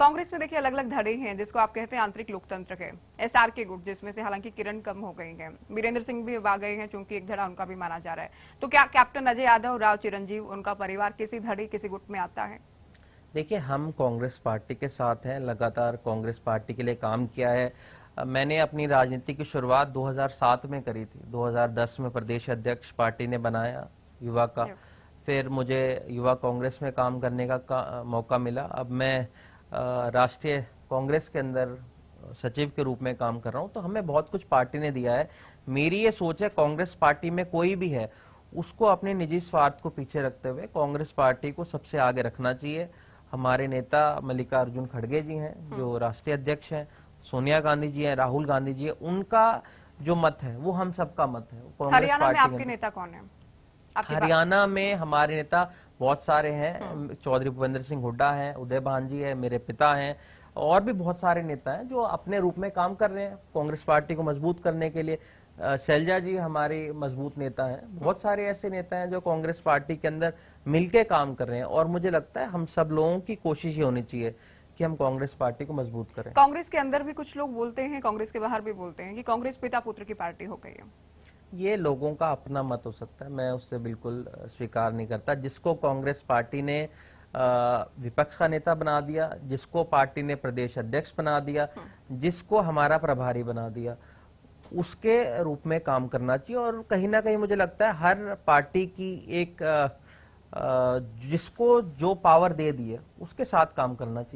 कांग्रेस में देखिए अलग अलग धड़े हैं जिसको आप कहते हैं आंतरिक लोकतंत्र के एस आर के गुट जिसमें से हालांकि किरण कम हो गई हैं वीरेंद्र सिंह भी आ गए हैं चूंकि एक धड़ा उनका भी माना जा रहा है तो क्या कैप्टन अजय यादव राव चिरंजीव उनका परिवार किसी धड़े किसी गुट में आता है देखिए हम कांग्रेस पार्टी के साथ हैं लगातार कांग्रेस पार्टी के लिए काम किया है मैंने अपनी राजनीति की शुरुआत 2007 में करी थी 2010 में प्रदेश अध्यक्ष पार्टी ने बनाया युवा का फिर मुझे युवा कांग्रेस में काम करने का, का मौका मिला अब मैं राष्ट्रीय कांग्रेस के अंदर सचिव के रूप में काम कर रहा हूँ तो हमें बहुत कुछ पार्टी ने दिया है मेरी ये सोच है कांग्रेस पार्टी में कोई भी है उसको अपने निजी स्वार्थ को पीछे रखते हुए कांग्रेस पार्टी को सबसे आगे रखना चाहिए हमारे नेता मल्लिकार्जुन खड़गे जी हैं हम्म। जो राष्ट्रीय अध्यक्ष हैं सोनिया गांधी जी हैं राहुल गांधी जी हैं उनका जो मत है वो हम सबका मत है पार्टी में आपके नेता कौन है हरियाणा में हमारे नेता बहुत सारे हैं हाँ। चौधरी भूपेंद्र सिंह हुड्डा है उदय भान जी है मेरे पिता हैं और भी बहुत सारे नेता हैं जो अपने रूप में काम कर रहे हैं कांग्रेस पार्टी को मजबूत करने के लिए शैलजा जी हमारे मजबूत नेता हैं हाँ। बहुत सारे ऐसे नेता हैं जो कांग्रेस पार्टी के अंदर मिलके काम कर रहे हैं और मुझे लगता है हम सब लोगों की कोशिश ही होनी चाहिए कि हम कांग्रेस पार्टी को मजबूत करें कांग्रेस के अंदर भी कुछ लोग बोलते हैं कांग्रेस के बाहर भी बोलते हैं कि कांग्रेस पिता पुत्र की पार्टी हो गई है ये लोगों का अपना मत हो सकता है मैं उससे बिल्कुल स्वीकार नहीं करता जिसको कांग्रेस पार्टी ने विपक्ष का नेता बना दिया जिसको पार्टी ने प्रदेश अध्यक्ष बना दिया जिसको हमारा प्रभारी बना दिया उसके रूप में काम करना चाहिए और कहीं ना कहीं मुझे लगता है हर पार्टी की एक जिसको जो पावर दे दिए उसके साथ काम करना चाहिए